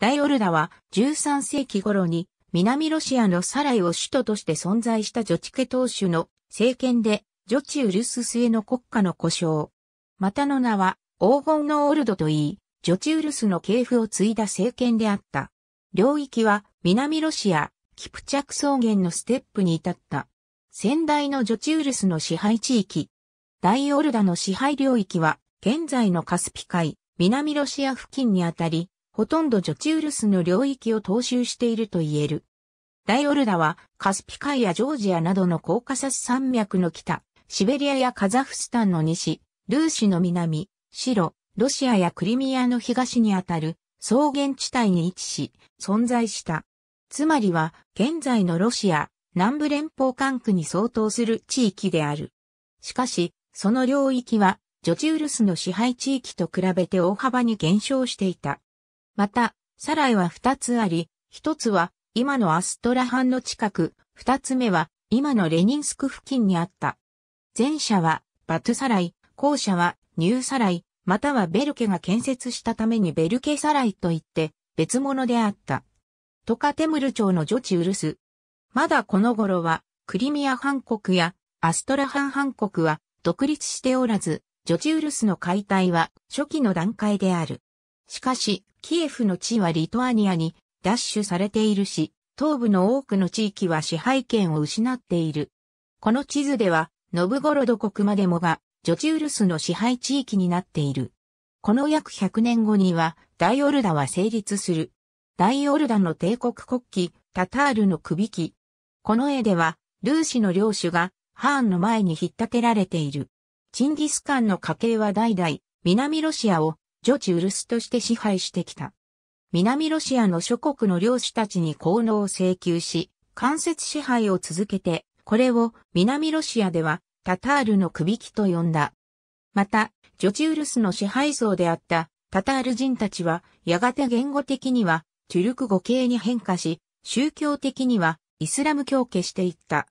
ダイオルダは13世紀頃に南ロシアのサライを首都として存在したジョチケ当主の政権でジョチウルススへの国家の故障。またの名は黄金のオルドといい、ジョチウルスの系譜を継いだ政権であった。領域は南ロシア、キプチャク草原のステップに至った。先代のジョチウルスの支配地域。大オルダの支配領域は現在のカスピ海、南ロシア付近にあたり、ほとんどジョチウルスの領域を踏襲していると言える。大オルダはカスピ海やジョージアなどのコーカサス山脈の北、シベリアやカザフスタンの西、ルーシの南、白、ロシアやクリミアの東にあたる草原地帯に位置し、存在した。つまりは、現在のロシア、南部連邦管区に相当する地域である。しかし、その領域は、ジョチウルスの支配地域と比べて大幅に減少していた。また、サライは二つあり、一つは今のアストラハンの近く、二つ目は今のレニンスク付近にあった。前者はバトサライ、後者はニューサライ、またはベルケが建設したためにベルケサライといって別物であった。トカテムル町の女地ウルス。まだこの頃はクリミア半国やアストラハン半国は独立しておらず、女地ウルスの解体は初期の段階である。しかし、キエフの地はリトアニアに奪取されているし、東部の多くの地域は支配権を失っている。この地図では、ノブゴロド国までもが、ジョチウルスの支配地域になっている。この約100年後には、大オルダは成立する。大オルダの帝国国旗、タタールの首旗。この絵では、ルーシの領主が、ハーンの前に引っ立てられている。チンギスカンの家系は代々、南ロシアをジョチウルスとして支配してきた。南ロシアの諸国の領主たちに効能を請求し、間接支配を続けて、これを南ロシアではタタールの首引きと呼んだ。また、ジョチウルスの支配層であったタタール人たちは、やがて言語的にはチュルク語系に変化し、宗教的にはイスラム教化していった。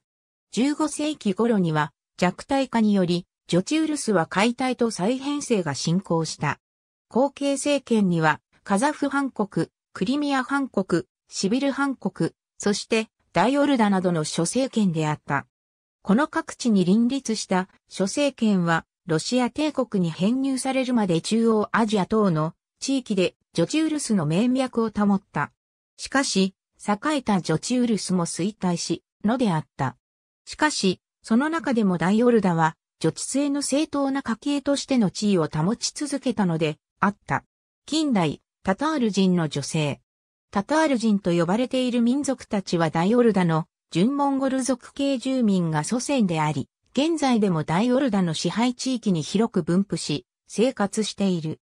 15世紀頃には弱体化により、ジョチウルスは解体と再編成が進行した。後継政権には、カザフ藩国、クリミア藩国、シビル藩国、そしてダイオルダなどの諸政権であった。この各地に林立した諸政権は、ロシア帝国に編入されるまで中央アジア等の地域でジョチウルスの名脈を保った。しかし、栄えたジョチウルスも衰退し、のであった。しかし、その中でもダイオルダは、ジチツ性の正当な家系としての地位を保ち続けたので、あった。近代、タタール人の女性。タタール人と呼ばれている民族たちは大オルダの純モンゴル族系住民が祖先であり、現在でも大オルダの支配地域に広く分布し、生活している。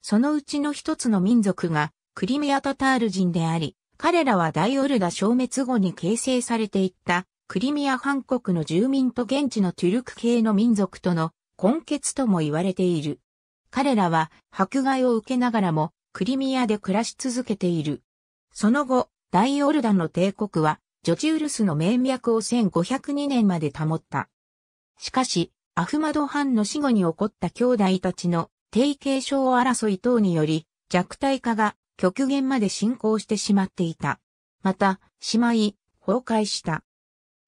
そのうちの一つの民族がクリミアタタール人であり、彼らは大オルダ消滅後に形成されていったクリミア半国の住民と現地のトゥルク系の民族との根結とも言われている。彼らは迫害を受けながらもクリミアで暮らし続けている。その後、大オルダンの帝国はジョチウルスの名脈を1502年まで保った。しかし、アフマド藩の死後に起こった兄弟たちの定携症争い等により弱体化が極限まで進行してしまっていた。また、しまい、崩壊した。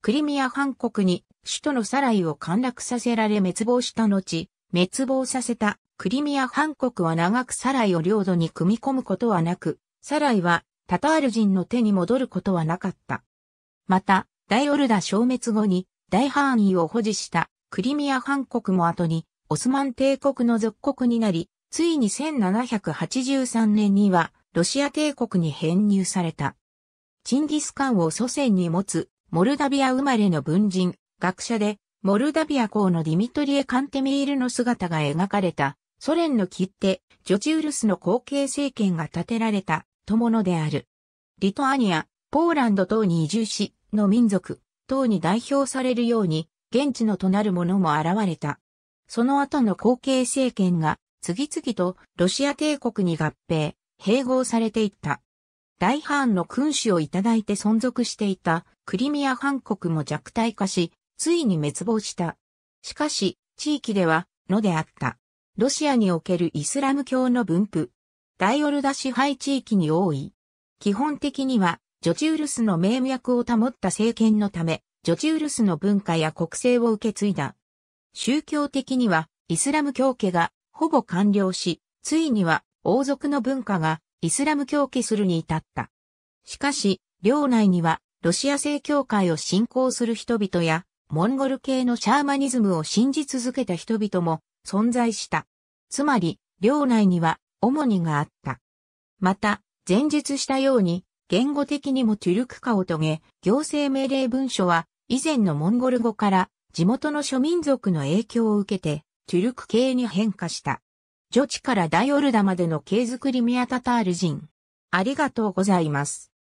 クリミア藩国に首都のサライを陥落させられ滅亡した後、滅亡させたクリミア半国は長くサライを領土に組み込むことはなく、サライはタタール人の手に戻ることはなかった。また、大オルダ消滅後に大範囲を保持したクリミア半国も後にオスマン帝国の属国になり、ついに1783年にはロシア帝国に編入された。チンギスカンを祖先に持つモルダビア生まれの文人、学者で、モルダビア公のディミトリエ・カンテミールの姿が描かれたソ連の切手、ジョチウルスの後継政権が建てられた、とものである。リトアニア、ポーランド等に移住し、の民族、等に代表されるように、現地のとなる者も現れた。その後の後継政権が、次々とロシア帝国に合併、併合されていった。大藩の君主をいただいて存続していたクリミア藩国も弱体化し、ついに滅亡した。しかし、地域では、のであった。ロシアにおけるイスラム教の分布。ダイオルダ支配地域に多い。基本的には、ジョチウルスの名脈を保った政権のため、ジョチウルスの文化や国政を受け継いだ。宗教的には、イスラム教家がほぼ完了し、ついには王族の文化がイスラム教家するに至った。しかし、領内にはロシア正教会を信仰する人々や、モンゴル系のシャーマニズムを信じ続けた人々も存在した。つまり、領内には、主にがあった。また、前述したように、言語的にもトゥルク化を遂げ、行政命令文書は、以前のモンゴル語から、地元の諸民族の影響を受けて、トゥルク系に変化した。女チから大オルダまでの系くりミアタタール人。ありがとうございます。